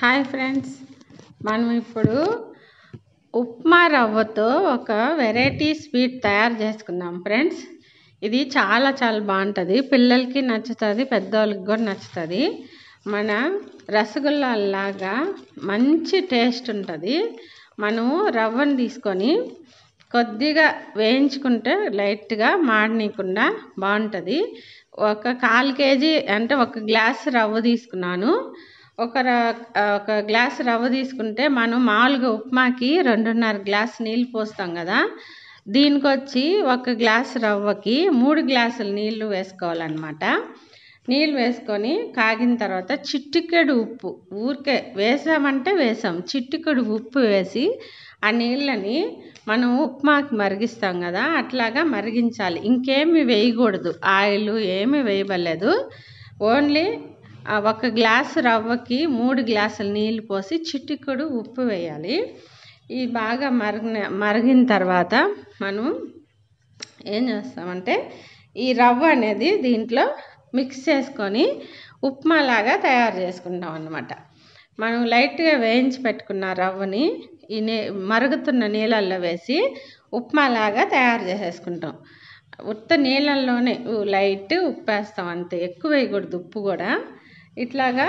hi friends మనం ఇప్పుడు ఉప్మా రవ్వతో ఒక వెరైటీ స్వీట్ తయారు చేసుకుందాం ఫ్రెండ్స్ ఇది చాలా చాలా బాగుంటుంది పిల్లలకి నచ్చుతుంది పెద్దవాళ్ళకి కూడా నచ్చుతుంది మన రసగుల్లాగా మంచి టేస్ట్ ఉంటుంది మనం రవ్వను తీసుకొని కొద్దిగా వేయించుకుంటే లైట్గా మాడనీయకుండా బాగుంటుంది ఒక కాల్ కేజీ అంటే ఒక గ్లాస్ రవ్వ తీసుకున్నాను ఒక ఒక గ్లాస్ రవ్వ తీసుకుంటే మనం మామూలుగా ఉప్మాకి రెండున్నర గ్లాస్ నీళ్ళు పోస్తాం కదా దీనికి వచ్చి ఒక గ్లాస్ రవ్వకి మూడు గ్లాసులు నీళ్లు వేసుకోవాలన్నమాట నీళ్ళు వేసుకొని కాగిన తర్వాత చిట్టికెడు ఉప్పు ఊరికే వేసామంటే వేసాం చిట్టికెడు ఉప్పు వేసి ఆ నీళ్ళని మనం ఉప్మాకి మరిగిస్తాం కదా అట్లాగా మరిగించాలి ఇంకేమి వేయకూడదు ఆయిల్ ఏమి వేయబడలేదు ఓన్లీ ఒక గ్లాసు రవ్వకి మూడు గ్లాసులు నీళ్లు పోసి చిటికెడు ఉప్పు వేయాలి ఇది బాగా మరిగిన మరిగిన తర్వాత మనం ఏం చేస్తామంటే ఈ రవ్వ అనేది దీంట్లో మిక్స్ చేసుకొని ఉప్మా లాగా తయారు చేసుకుంటాం అన్నమాట మనం లైట్గా వేయించి పెట్టుకున్న రవ్వని ఈ నే మరుగుతున్న నీళ్ళల్లో వేసి ఉప్మా లాగా తయారు చేసేసుకుంటాం ఉత్త నీళ్ళల్లోనే లైట్ ఉప్పు వేస్తాం అంతే ఎక్కువ వేయకూడదు ఉప్పు కూడా ఇట్లాగా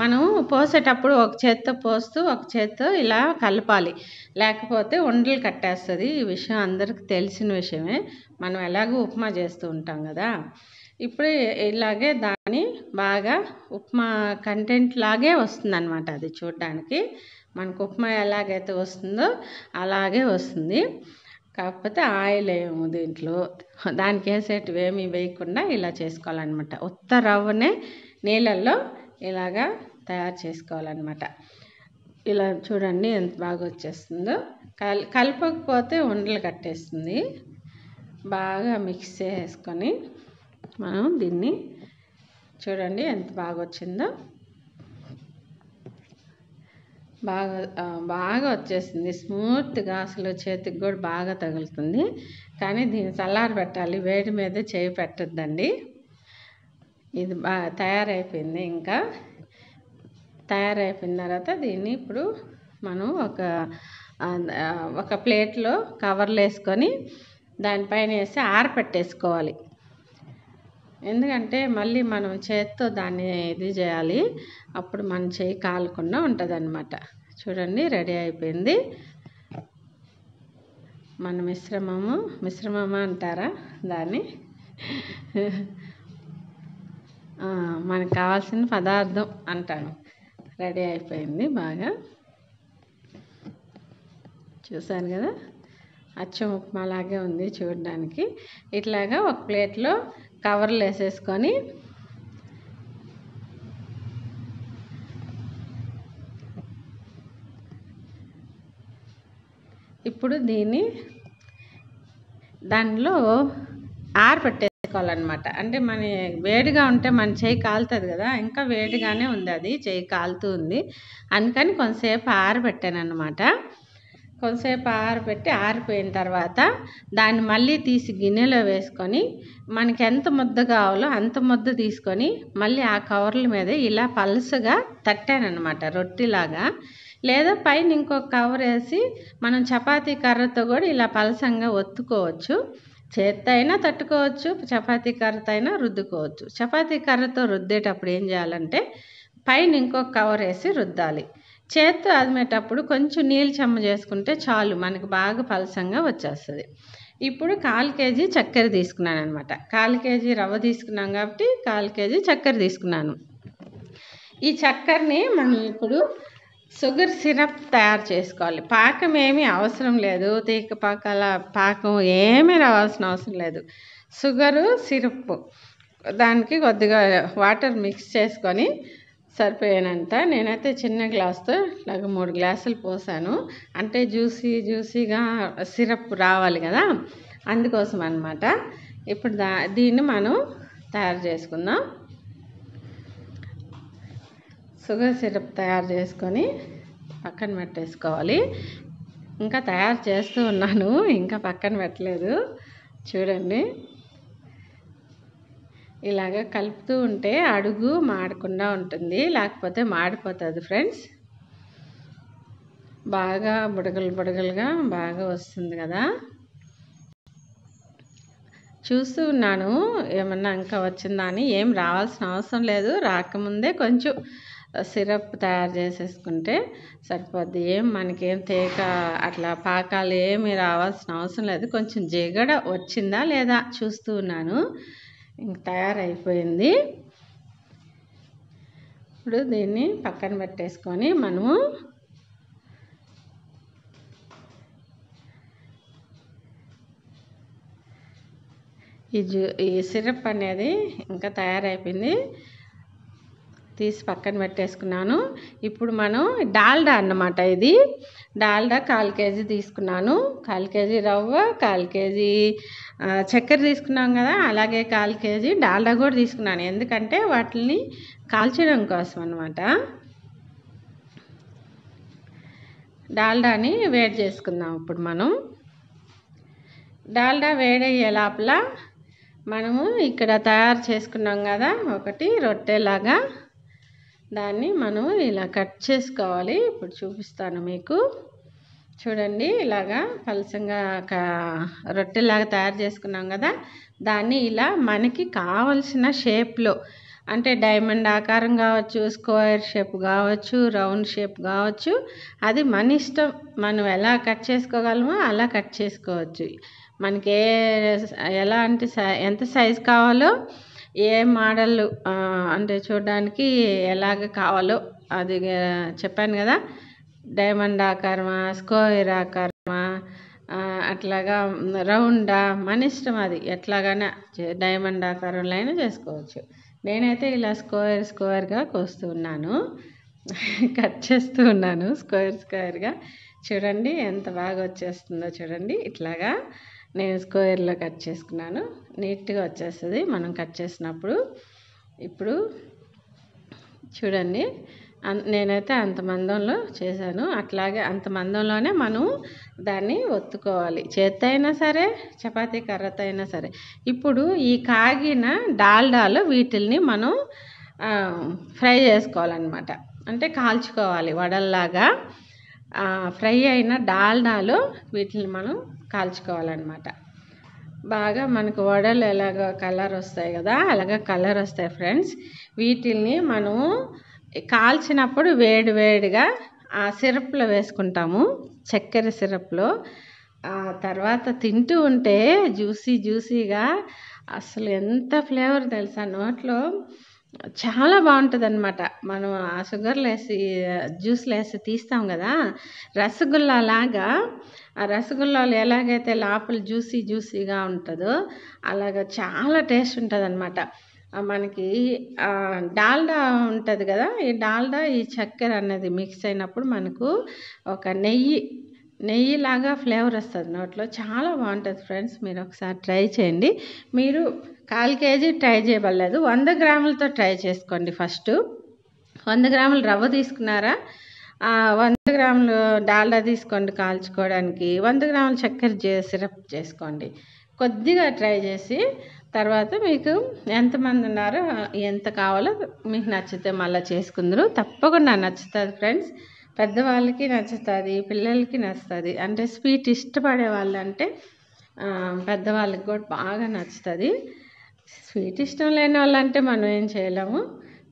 మనం పోసేటప్పుడు ఒక చేత్తో పోస్తూ ఒక చేత్తో ఇలా కలపాలి లేకపోతే ఉండలు కట్టేస్తుంది ఈ విషయం అందరికీ తెలిసిన విషయమే మనం ఎలాగో ఉప్మా చేస్తూ ఉంటాం కదా ఇప్పుడు ఇలాగే దాన్ని బాగా ఉప్మా కంటెంట్ లాగే వస్తుంది అనమాట అది చూడడానికి మనకు ఉప్మా ఎలాగైతే వస్తుందో అలాగే వస్తుంది కాకపోతే ఆయిల్ ఏము దీంట్లో దానికి వేసేటివి ఏమీ వేయకుండా ఇలా చేసుకోవాలన్నమాట ఉత్త రవ్వనే నీళ్ళల్లో ఇలాగా తయారు చేసుకోవాలన్నమాట ఇలా చూడండి ఎంత బాగా వచ్చేస్తుందో కల్ కలపకపోతే ఉండలు కట్టేస్తుంది బాగా మిక్స్ చేసుకొని మనం దీన్ని చూడండి ఎంత బాగా వచ్చిందో బాగా బాగా వచ్చేసింది స్మూత్గా అసలు చేతికి కూడా బాగా తగులుతుంది కానీ దీన్ని చల్లారి పెట్టాలి వేడి మీద చేయి పెట్టద్దండి ఇది బాగా తయారైపోయింది ఇంకా తయారైపోయిన తర్వాత దీన్ని ఇప్పుడు మనం ఒక ఒక ప్లేట్లో కవర్లు వేసుకొని దానిపైన వేసి ఆరపెట్టేసుకోవాలి ఎందుకంటే మళ్ళీ మనం చేత్తో దాన్ని ఇది చేయాలి అప్పుడు మన చేయి కాలకుండా అన్నమాట చూడండి రెడీ అయిపోయింది మన మిశ్రమము మిశ్రమమా అంటారా దాన్ని మనకు కావాల్సిన పదార్థం అంటాను రెడీ అయిపోయింది బాగా చూశాను కదా అచ్చం ఉప్మాలాగే ఉంది చూడడానికి ఇట్లాగా ఒక ప్లేట్లో కవర్లు వేసేసుకొని ఇప్పుడు దీన్ని దానిలో పెట్టే చేసుకోవాలన్నమాట అంటే మన వేడిగా ఉంటే మన చేయి కాలుతుంది కదా ఇంకా వేడిగానే ఉంది అది చేయి కాలుతూ ఉంది అందుకని కొంతసేపు ఆరబెట్టాను అనమాట కొంతసేపు ఆరబెట్టి ఆరిపోయిన తర్వాత దాన్ని మళ్ళీ తీసి గిన్నెలో వేసుకొని మనకి ఎంత ముద్ద కావాలో అంత ముద్ద తీసుకొని మళ్ళీ ఆ కవర్ల మీద ఇలా తట్టాను తట్టానమాట రొట్టెలాగా లేదా పైన ఇంకొక కవర్ వేసి మనం చపాతీ కర్రతో కూడా ఇలా పలసంగా ఒత్తుకోవచ్చు చేత్తైనా అయినా తట్టుకోవచ్చు చపాతీ కర్రతో అయినా రుద్దుకోవచ్చు చపాతీ కర్రతో రుద్దేటప్పుడు ఏం చేయాలంటే పైన ఇంకొక కవర్ వేసి రుద్దాలి చేత్తో అదిమేటప్పుడు కొంచెం నీళ్ళు చెమ్మ చేసుకుంటే చాలు మనకి బాగా పలసంగా వచ్చేస్తుంది ఇప్పుడు కాల్ కేజీ చక్కెర తీసుకున్నాను అనమాట కాల్ కేజీ రవ్వ తీసుకున్నాం కాబట్టి కాల్ కేజీ చక్కెర తీసుకున్నాను ఈ చక్కెరని మనం ఇప్పుడు షుగర్ సిరప్ తయారు చేసుకోవాలి పాకం ఏమీ అవసరం లేదు తీక పాకాల పాకం ఏమీ రావాల్సిన అవసరం లేదు షుగరు సిరప్ దానికి కొద్దిగా వాటర్ మిక్స్ చేసుకొని సరిపోయానంత నేనైతే చిన్న గ్లాస్తో నాకు మూడు గ్లాసులు పోసాను అంటే జ్యూసీ జ్యూసీగా సిరప్ రావాలి కదా అందుకోసం అనమాట ఇప్పుడు దా దీన్ని మనం తయారు చేసుకుందాం షుగర్ సిరప్ తయారు చేసుకొని పక్కన పెట్టేసుకోవాలి ఇంకా తయారు చేస్తూ ఉన్నాను ఇంకా పక్కన పెట్టలేదు చూడండి ఇలాగ కలుపుతూ ఉంటే అడుగు మాడకుండా ఉంటుంది లేకపోతే మాడిపోతుంది ఫ్రెండ్స్ బాగా బుడగలు బుడగలుగా బాగా వస్తుంది కదా చూస్తూ ఉన్నాను ఏమన్నా ఇంకా వచ్చిందా అని ఏం రావాల్సిన అవసరం లేదు రాకముందే కొంచెం సిరప్ తయారు చేసేసుకుంటే సరిపోద్ది ఏం మనకేం తేక అట్లా పాకాలు ఏమి రావాల్సిన అవసరం లేదు కొంచెం జిగడ వచ్చిందా లేదా చూస్తూ ఉన్నాను ఇంక తయారైపోయింది ఇప్పుడు దీన్ని పక్కన పెట్టేసుకొని మనము ఈ జూ ఈ సిరప్ అనేది ఇంకా తయారైపోయింది తీసి పక్కన పెట్టేసుకున్నాను ఇప్పుడు మనం డాల్డా అన్నమాట ఇది డాల్డా కాల్ కేజీ తీసుకున్నాను కాల్ కేజీ రవ్వ కాల్ కేజీ చక్కెర తీసుకున్నాం కదా అలాగే కాల్ కేజీ డాల్డా కూడా తీసుకున్నాను ఎందుకంటే వాటిని కాల్చడం కోసం అనమాట డాల్డాని వేడి చేసుకుందాం ఇప్పుడు మనం డాల్డా వేడయ్యే లోపల మనము ఇక్కడ తయారు చేసుకున్నాం కదా ఒకటి రొట్టెలాగా దాన్ని మనం ఇలా కట్ చేసుకోవాలి ఇప్పుడు చూపిస్తాను మీకు చూడండి ఇలాగా పలసంగా ఒక రొట్టెలాగా తయారు చేసుకున్నాం కదా దాన్ని ఇలా మనకి కావలసిన షేప్లో అంటే డైమండ్ ఆకారం కావచ్చు స్క్వేర్ షేప్ కావచ్చు రౌండ్ షేప్ కావచ్చు అది మన ఇష్టం మనం ఎలా కట్ చేసుకోగలమో అలా కట్ చేసుకోవచ్చు మనకి ఎలా అంటే ఎంత సైజ్ కావాలో ఏ మోడళ్ళు అంటే చూడడానికి ఎలాగ కావాలో అది చెప్పాను కదా డైమండ్ ఆకారమా స్క్వేర్ ఆకారమా అట్లాగా రౌండా మన ఇష్టం అది ఎట్లాగైనా డైమండ్ ఆకారంలో అయినా చేసుకోవచ్చు నేనైతే ఇలా స్క్వేర్ స్క్వేర్గా ఉన్నాను కట్ చేస్తూ ఉన్నాను స్క్వేర్ స్క్వేర్గా చూడండి ఎంత బాగా వచ్చేస్తుందో చూడండి ఇట్లాగా నేను స్క్వేర్లో కట్ చేసుకున్నాను నీట్గా వచ్చేస్తుంది మనం కట్ చేసినప్పుడు ఇప్పుడు చూడండి నేనైతే అంత మందంలో చేశాను అట్లాగే అంత మందంలోనే మనం దాన్ని ఒత్తుకోవాలి చేత్తో అయినా సరే చపాతీ కర్రతో అయినా సరే ఇప్పుడు ఈ కాగిన డాల్డాలు వీటిల్ని మనం ఫ్రై చేసుకోవాలన్నమాట అంటే కాల్చుకోవాలి వడల్లాగా ఫ్రై అయిన డాల్డాలు వీటిని మనం కాల్చుకోవాలన్నమాట బాగా మనకు వడలు ఎలాగ కలర్ వస్తాయి కదా అలాగ కలర్ వస్తాయి ఫ్రెండ్స్ వీటిల్ని మనము కాల్చినప్పుడు వేడి వేడిగా ఆ సిరప్లో వేసుకుంటాము చక్కెర సిరప్లో తర్వాత తింటూ ఉంటే జ్యూసీ జ్యూసీగా అసలు ఎంత ఫ్లేవర్ తెలుసా నోట్లో చాలా బాగుంటుంది అనమాట మనం ఆ షుగర్లు వేసి జ్యూస్లు వేసి తీస్తాం కదా రసగుల్లా లాగా ఆ రసగుల్లాలు ఎలాగైతే లోపల జ్యూసీ జ్యూసీగా ఉంటుందో అలాగ చాలా టేస్ట్ ఉంటుంది అనమాట మనకి డాల్డా ఉంటుంది కదా ఈ డాల్డా ఈ చక్కెర అనేది మిక్స్ అయినప్పుడు మనకు ఒక నెయ్యి నెయ్యిలాగా ఫ్లేవర్ వస్తుంది నోట్లో చాలా బాగుంటుంది ఫ్రెండ్స్ మీరు ఒకసారి ట్రై చేయండి మీరు కాల్ కేజీ ట్రై చేయబడలేదు వంద గ్రాములతో ట్రై చేసుకోండి ఫస్ట్ వంద గ్రాములు రవ్వ తీసుకున్నారా వంద గ్రాములు డాల్డా తీసుకోండి కాల్చుకోవడానికి వంద గ్రాములు చక్కెర సిరప్ చేసుకోండి కొద్దిగా ట్రై చేసి తర్వాత మీకు ఎంతమంది ఉన్నారో ఎంత కావాలో మీకు నచ్చితే మళ్ళీ చేసుకుందరు తప్పకుండా నచ్చుతుంది ఫ్రెండ్స్ పెద్దవాళ్ళకి నచ్చుతుంది పిల్లలకి నచ్చుతుంది అంటే స్వీట్ ఇష్టపడే వాళ్ళంటే పెద్దవాళ్ళకి కూడా బాగా నచ్చుతుంది స్వీట్ ఇష్టం లేని వాళ్ళంటే మనం ఏం చేయలేము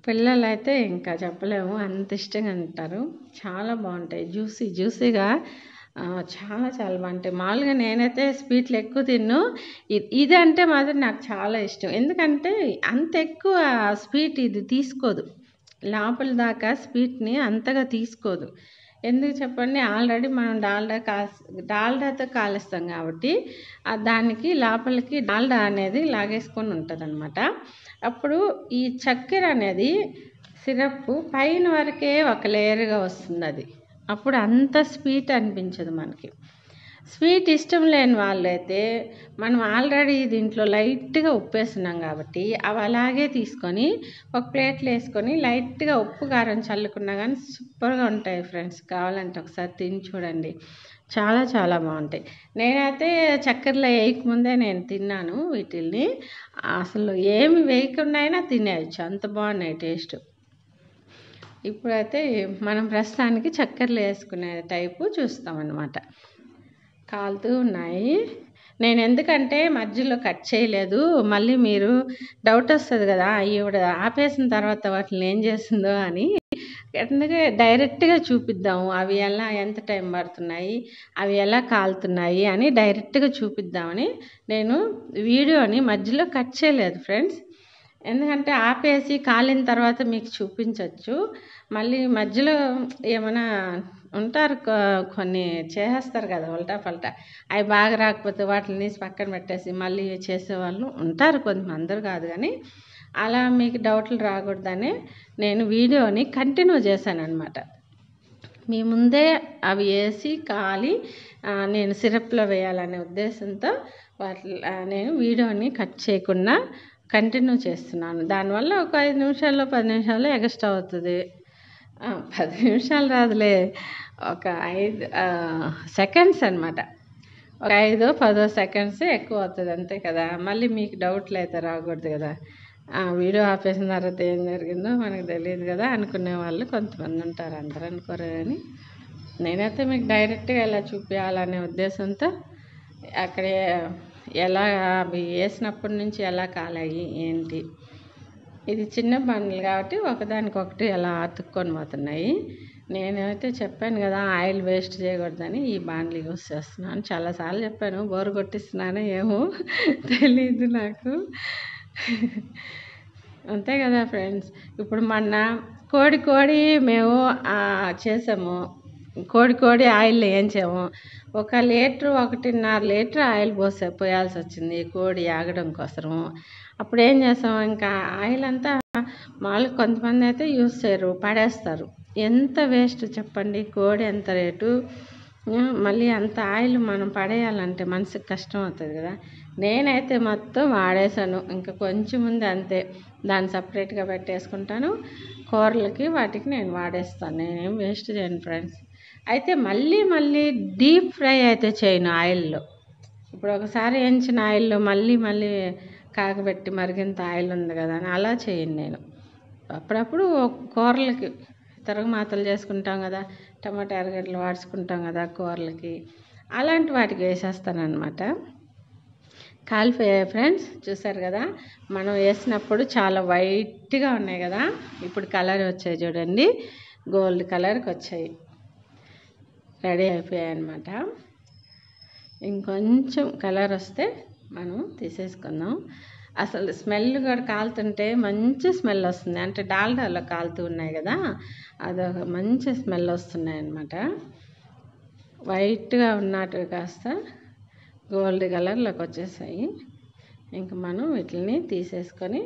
పిల్లలు అయితే ఇంకా చెప్పలేము అంత ఇష్టంగా తింటారు చాలా బాగుంటాయి జ్యూసీ జ్యూసీగా చాలా చాలా బాగుంటాయి మామూలుగా నేనైతే స్వీట్లు ఎక్కువ తిన్ను ఇది అంటే మాత్రం నాకు చాలా ఇష్టం ఎందుకంటే అంత ఎక్కువ స్వీట్ ఇది తీసుకోదు లోపల దాకా స్వీట్ని అంతగా తీసుకోదు ఎందుకు చెప్పండి ఆల్రెడీ మనం డాల్డా కాల్స్ డాల్డాతో కాలుస్తాం కాబట్టి దానికి లోపలికి డాల్డా అనేది లాగేసుకొని ఉంటుంది అనమాట అప్పుడు ఈ చక్కెర అనేది సిరప్ పైన వరకే ఒక లేయర్గా వస్తుంది అది అప్పుడు అంత స్వీట్ అనిపించదు మనకి స్వీట్ ఇష్టం లేని వాళ్ళైతే మనం ఆల్రెడీ దీంట్లో లైట్గా ఉప్పు వేస్తున్నాం కాబట్టి అవి అలాగే తీసుకొని ఒక ప్లేట్లో వేసుకొని లైట్గా ఉప్పు కారం చల్లుకున్నా కానీ సూపర్గా ఉంటాయి ఫ్రెండ్స్ కావాలంటే ఒకసారి తిని చూడండి చాలా చాలా బాగుంటాయి నేనైతే చక్కెరలో వేయకముందే నేను తిన్నాను వీటిల్ని అసలు ఏమి వేయకుండా అయినా తినేయచ్చు అంత బాగున్నాయి టేస్ట్ ఇప్పుడైతే మనం ప్రస్తుతానికి చక్కెరలు వేసుకునే టైపు చూస్తామన్నమాట కాలుతూ ఉన్నాయి నేను ఎందుకంటే మధ్యలో కట్ చేయలేదు మళ్ళీ మీరు డౌట్ వస్తుంది కదా ఈవిడ ఆపేసిన తర్వాత వాటిని ఏం చేసిందో అని అందుకే డైరెక్ట్గా చూపిద్దాము అవి ఎలా ఎంత టైం పడుతున్నాయి అవి ఎలా కాలుతున్నాయి అని డైరెక్ట్గా చూపిద్దామని నేను వీడియోని మధ్యలో కట్ చేయలేదు ఫ్రెండ్స్ ఎందుకంటే ఆపేసి కాలిన తర్వాత మీకు చూపించవచ్చు మళ్ళీ మధ్యలో ఏమైనా ఉంటారు కొన్ని చేసేస్తారు కదా ఉల్టా పల్టా అవి బాగా రాకపోతే వాటిని పక్కన పెట్టేసి మళ్ళీ చేసేవాళ్ళు ఉంటారు కొంచెం అందరు కాదు కానీ అలా మీకు డౌట్లు రాకూడదని నేను వీడియోని కంటిన్యూ చేశాను అనమాట మీ ముందే అవి వేసి కాలి నేను సిరప్లో వేయాలనే ఉద్దేశంతో వాటి నేను వీడియోని కట్ చేయకుండా కంటిన్యూ చేస్తున్నాను దానివల్ల ఒక ఐదు నిమిషాల్లో పది నిమిషాల్లో ఎగస్ట్ అవుతుంది పది నిమిషాలు రాదులే ఒక ఐదు సెకండ్స్ అనమాట ఒక ఐదో పదో సెకండ్స్ ఎక్కువ అవుతుంది అంతే కదా మళ్ళీ మీకు డౌట్లు అయితే రాకూడదు కదా వీడియో ఆపేసిన తర్వాత ఏం జరిగిందో మనకు తెలియదు కదా అనుకునే వాళ్ళు కొంతమంది ఉంటారు అందరూ అనుకోరు కానీ నేనైతే మీకు డైరెక్ట్గా ఇలా చూపించాలనే ఉద్దేశంతో అక్కడే ఎలా అవి వేసినప్పటి నుంచి ఎలా కాలాయి ఏంటి ఇది చిన్న బండ్లు కాబట్టి ఒకదానికొకటి ఎలా అతుక్కొని పోతున్నాయి నేనైతే చెప్పాను కదా ఆయిల్ వేస్ట్ చేయకూడదని ఈ బాండ్లు యూస్ చేస్తున్నాను చాలాసార్లు చెప్పాను బోరు కొట్టిస్తున్నాను ఏమో తెలీదు నాకు అంతే కదా ఫ్రెండ్స్ ఇప్పుడు మొన్న కోడి కోడి మేము చేసాము కోడి కోడి ఆయిల్ వేయించాము ఒక లీటర్ ఒకటిన్నర లీటర్ ఆయిల్ పోసే పోయాల్సి వచ్చింది కోడి ఆగడం కోసం అప్పుడు ఏం చేసాం ఇంకా ఆయిల్ అంతా మామూలు కొంతమంది అయితే యూజ్ చేయరు పడేస్తారు ఎంత వేస్ట్ చెప్పండి కోడి ఎంత రేటు మళ్ళీ అంత ఆయిల్ మనం పడేయాలంటే మనసుకు కష్టం అవుతుంది కదా నేనైతే మొత్తం వాడేసాను ఇంకా కొంచెం ముందు అంతే దాన్ని సపరేట్గా పెట్టేసుకుంటాను కూరలకి వాటికి నేను వాడేస్తాను నేనేం వేస్ట్ చేయను ఫ్రెండ్స్ అయితే మళ్ళీ మళ్ళీ డీప్ ఫ్రై అయితే చేయను ఆయిల్లో ఇప్పుడు ఒకసారి వేయించిన ఆయిల్లో మళ్ళీ మళ్ళీ కాగబెట్టి మరిగింత ఆయిల్ ఉంది కదా అని అలా చేయను నేను అప్పుడప్పుడు కూరలకి తరగమాతలు చేసుకుంటాం కదా టమాటా ఎరగడ్డలు వాడుచుకుంటాం కదా కూరలకి అలాంటి వాటికి వేసేస్తానమాట కాలిపోయాయి ఫ్రెండ్స్ చూసారు కదా మనం వేసినప్పుడు చాలా వైట్గా ఉన్నాయి కదా ఇప్పుడు కలర్ వచ్చాయి చూడండి గోల్డ్ కలర్కి వచ్చాయి రెడీ అయిపోయాయన్నమాట ఇంకొంచెం కలర్ వస్తే మనం తీసేసుకుందాం అసలు స్మెల్ కూడా కాలుతుంటే మంచి స్మెల్ వస్తుంది అంటే డాల్డాలో కాలుతూ ఉన్నాయి కదా అదొక మంచి స్మెల్ వస్తున్నాయి అన్నమాట వైట్గా ఉన్నట్టు కాస్త గోల్డ్ కలర్లోకి వచ్చేసాయి ఇంకా మనం వీటిని తీసేసుకొని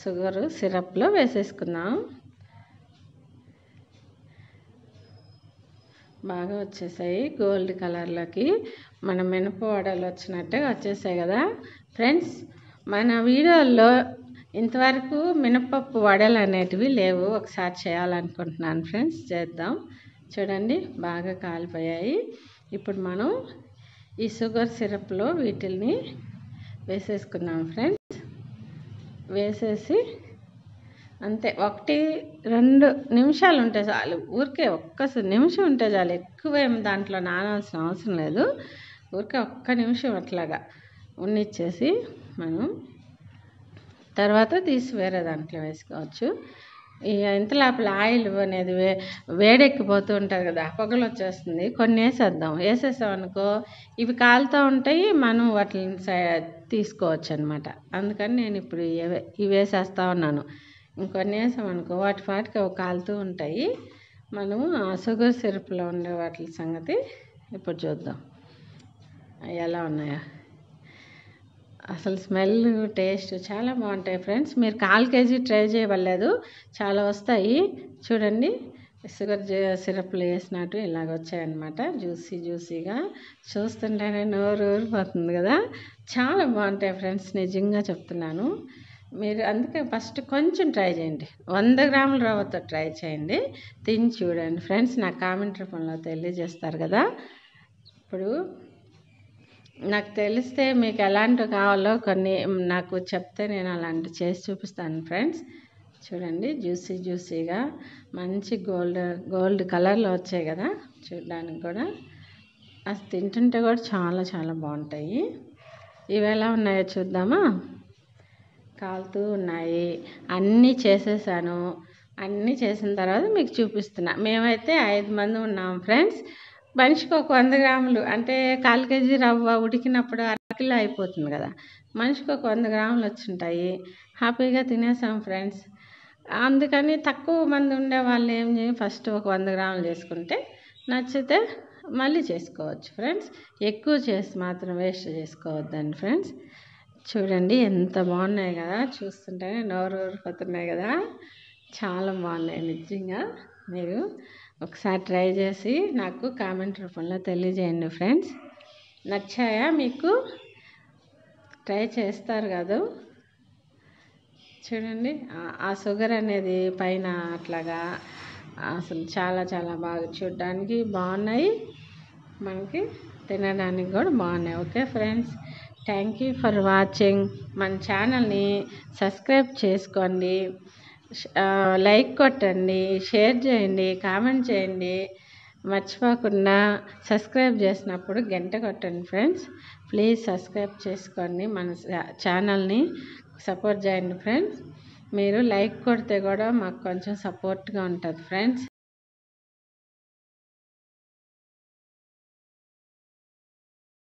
షుగరు సిరప్లో వేసేసుకుందాం బాగా వచ్చేసాయి గోల్డ్ కలర్లోకి మన మినప వడలు వచ్చినట్టుగా వచ్చేసాయి కదా ఫ్రెండ్స్ మన వీడియోల్లో ఇంతవరకు మినపప్పు వడలు అనేటివి లేవు ఒకసారి చేయాలనుకుంటున్నాను ఫ్రెండ్స్ చేద్దాం చూడండి బాగా కాలిపోయాయి ఇప్పుడు మనం ఈ షుగర్ సిరప్లో వీటిల్ని వేసేసుకున్నాం ఫ్రెండ్స్ వేసేసి అంతే ఒకటి రెండు నిమిషాలు ఉంటే చాలు ఊరికే ఒక్క నిమిషం ఉంటే చాలు ఎక్కువ ఏం దాంట్లో నానాల్సిన అవసరం లేదు ఊరికే ఒక్క నిమిషం అట్లాగా ఉన్నిచ్చేసి మనం తర్వాత తీసి వేరే దాంట్లో వేసుకోవచ్చు ఇంత లోపల ఆయిల్ అనేది వే వేడెక్కిపోతూ ఉంటుంది కదా పొగలు వచ్చేస్తుంది కొన్ని వేసేద్దాం వేసేసాం అనుకో ఇవి కాలుతూ ఉంటాయి మనం వాటిని తీసుకోవచ్చు అనమాట అందుకని నేను ఇప్పుడు ఇవి వేసేస్తా ఉన్నాను కొన్ని అనుకో వాటి వాటికి అవి కాలుతూ ఉంటాయి మనము ఆ షుగర్ సిరప్లో ఉండే వాటి సంగతి ఇప్పుడు చూద్దాం అవి ఎలా ఉన్నాయా అసలు స్మెల్ టేస్ట్ చాలా బాగుంటాయి ఫ్రెండ్స్ మీరు కాల్ కేజీ ట్రై చేయవలేదు చాలా వస్తాయి చూడండి షుగర్ సిరప్లు వేసినట్టు ఇలాగ వచ్చాయన్నమాట జ్యూసీ జ్యూసీగా చూస్తుంటేనే నోరు ఊరిపోతుంది కదా చాలా బాగుంటాయి ఫ్రెండ్స్ నిజంగా చెప్తున్నాను మీరు అందుకే ఫస్ట్ కొంచెం ట్రై చేయండి వంద గ్రాముల రవ్వతో ట్రై చేయండి తిని చూడండి ఫ్రెండ్స్ నాకు కామెంట్ రూపంలో తెలియజేస్తారు కదా ఇప్పుడు నాకు తెలిస్తే మీకు ఎలాంటివి కావాలో కొన్ని నాకు చెప్తే నేను అలాంటివి చేసి చూపిస్తాను ఫ్రెండ్స్ చూడండి జ్యూసీ జ్యూసీగా మంచి గోల్డ్ గోల్డ్ కలర్లో వచ్చాయి కదా చూడడానికి కూడా అది తింటుంటే కూడా చాలా చాలా బాగుంటాయి ఇవి ఎలా ఉన్నాయో చూద్దామా కాలుతూ ఉన్నాయి అన్నీ చేసేసాను అన్నీ చేసిన తర్వాత మీకు చూపిస్తున్నా మేమైతే ఐదు మంది ఉన్నాం ఫ్రెండ్స్ మనిషికి ఒక వంద గ్రాములు అంటే కాలు కేజీ రవ్వ ఉడికినప్పుడు అరకిలో అయిపోతుంది కదా మనిషికి ఒక వంద గ్రాములు వచ్చింటాయి హ్యాపీగా తినేసాం ఫ్రెండ్స్ అందుకని తక్కువ మంది ఉండే వాళ్ళు ఏం చేయి ఫస్ట్ ఒక వంద గ్రాములు చేసుకుంటే నచ్చితే మళ్ళీ చేసుకోవచ్చు ఫ్రెండ్స్ ఎక్కువ చేసి మాత్రం వేస్ట్ చేసుకోవద్దండి ఫ్రెండ్స్ చూడండి ఎంత బాగున్నాయి కదా చూస్తుంటేనే నోరు ఊరిపోతున్నాయి కదా చాలా బాగున్నాయి నిజంగా మీరు ఒకసారి ట్రై చేసి నాకు కామెంట్ రూపంలో తెలియజేయండి ఫ్రెండ్స్ నచ్చాయా మీకు ట్రై చేస్తారు కదా చూడండి ఆ షుగర్ అనేది పైన అట్లాగా అసలు చాలా చాలా బాగా చూడడానికి బాగున్నాయి మనకి తినడానికి కూడా బాగున్నాయి okay friends thank you for watching మన ఛానల్ని సబ్స్క్రైబ్ చేసుకోండి లైక్ కొట్టండి షేర్ చేయండి కామెంట్ చేయండి మర్చిపోకుండా సబ్స్క్రైబ్ చేసినప్పుడు గంట కొట్టండి ఫ్రెండ్స్ ప్లీజ్ సబ్స్క్రైబ్ చేసుకోండి మన ఛానల్ని సపోర్ట్ చేయండి ఫ్రెండ్స్ మీరు లైక్ కొడితే కూడా మాకు కొంచెం సపోర్ట్గా ఉంటుంది ఫ్రెండ్స్